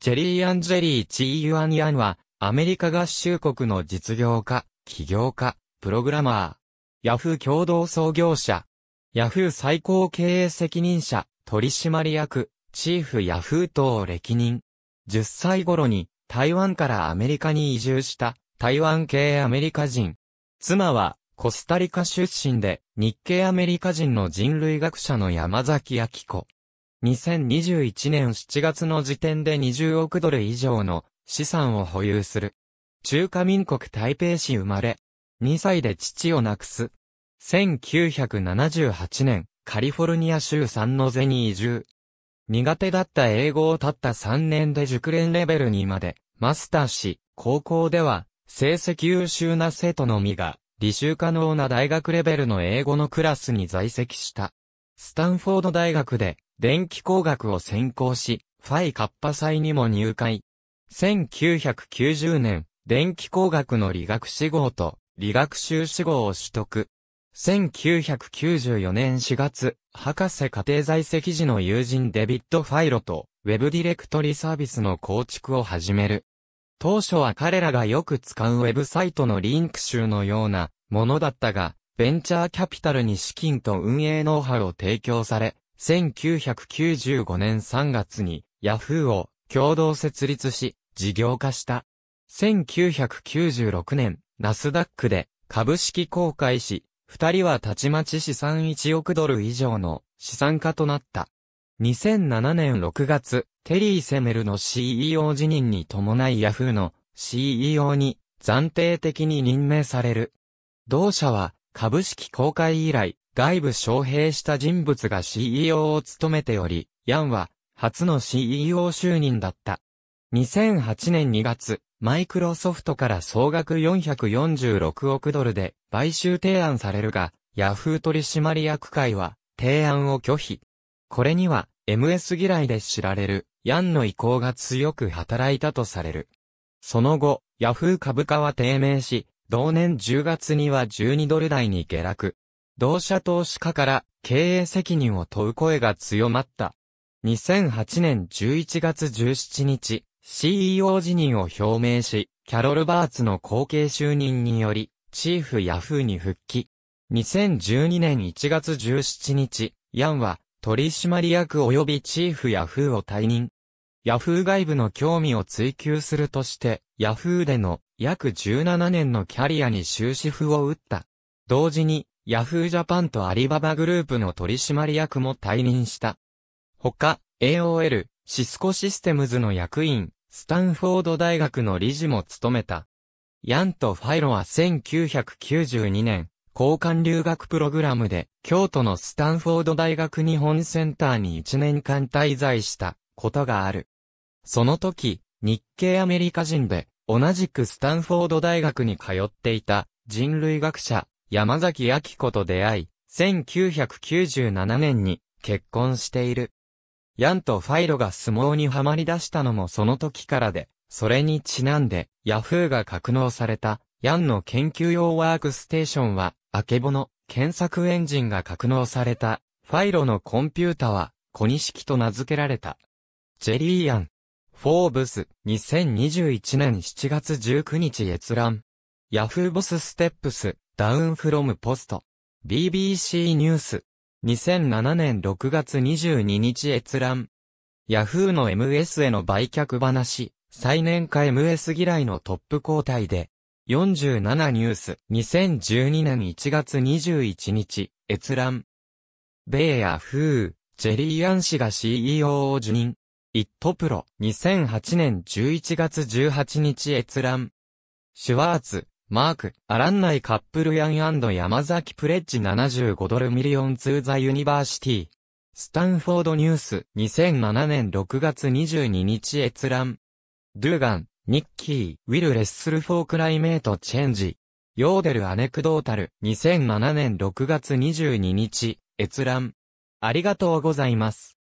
ジェリー・アンジェリー・チー・ユアン・ヤンは、アメリカ合衆国の実業家、起業家、プログラマー、ヤフー共同創業者、ヤフー最高経営責任者、取締役、チーフヤフー等歴任。10歳頃に台湾からアメリカに移住した台湾系アメリカ人。妻はコスタリカ出身で日系アメリカ人の人類学者の山崎明子。2021年7月の時点で20億ドル以上の資産を保有する。中華民国台北市生まれ。2歳で父を亡くす。1978年、カリフォルニア州サンノゼに移住。苦手だった英語をたった3年で熟練レベルにまでマスターし、高校では成績優秀な生徒のみが履修可能な大学レベルの英語のクラスに在籍した。スタンフォード大学で電気工学を専攻し、ファイカッパ祭にも入会。1990年、電気工学の理学士号と理学修士号を取得。1994年4月、博士家庭在籍時の友人デビッド・ファイロと、ウェブディレクトリサービスの構築を始める。当初は彼らがよく使うウェブサイトのリンク集のようなものだったが、ベンチャーキャピタルに資金と運営ノウハウを提供され、1995年3月にヤフーを共同設立し、事業化した。1996年、ナスダックで株式公開し、二人はたちまち資産1億ドル以上の資産家となった。2007年6月、テリー・セメルの CEO 辞任に伴いヤフーの CEO に暫定的に任命される。同社は株式公開以来、外部招聘した人物が CEO を務めており、ヤンは、初の CEO 就任だった。2008年2月、マイクロソフトから総額446億ドルで買収提案されるが、ヤフー取締役会は提案を拒否。これには MS 嫌いで知られるヤンの意向が強く働いたとされる。その後、ヤフー株価は低迷し、同年10月には12ドル台に下落。同社投資家から経営責任を問う声が強まった。2008年11月17日、CEO 辞任を表明し、キャロル・バーツの後継就任により、チーフヤフーに復帰。2012年1月17日、ヤンは取締役及びチーフヤフーを退任。ヤフー外部の興味を追求するとして、ヤフーでの約17年のキャリアに終止符を打った。同時に、ヤフージャパンとアリババグループの取締役も退任した。他、AOL、シスコシステムズの役員、スタンフォード大学の理事も務めた。ヤンとファイロは1992年、交換留学プログラムで、京都のスタンフォード大学日本センターに1年間滞在したことがある。その時、日系アメリカ人で、同じくスタンフォード大学に通っていた人類学者山崎明子と出会い、1997年に結婚している。ヤンとファイロが相撲にはまり出したのもその時からで、それにちなんで、ヤフーが格納された、ヤンの研究用ワークステーションは、アケボの検索エンジンが格納された、ファイロのコンピュータは、小錦と名付けられた。ジェリーヤン、フォーブス、2021年7月19日閲覧。ヤフーボスステップス、ダウンフロムポスト。BBC ニュース。2007年6月22日閲覧。ヤフーの MS への売却話、最年化 MS 嫌いのトップ交代で。47ニュース、2012年1月21日、閲覧。米ヤフー、ジェリー・アン氏が CEO を辞任。イットプロ、2008年11月18日閲覧。シュワーツ、マーク、アランナイカップルヤン山崎プレッジ75ドルミリオンツーザユニバーシティ。スタンフォードニュース、2007年6月22日閲覧。ドゥーガン、ニッキー、ウィル・レッスル・フォークライメート・チェンジ。ヨーデル・アネクドータル、2007年6月22日、閲覧。ありがとうございます。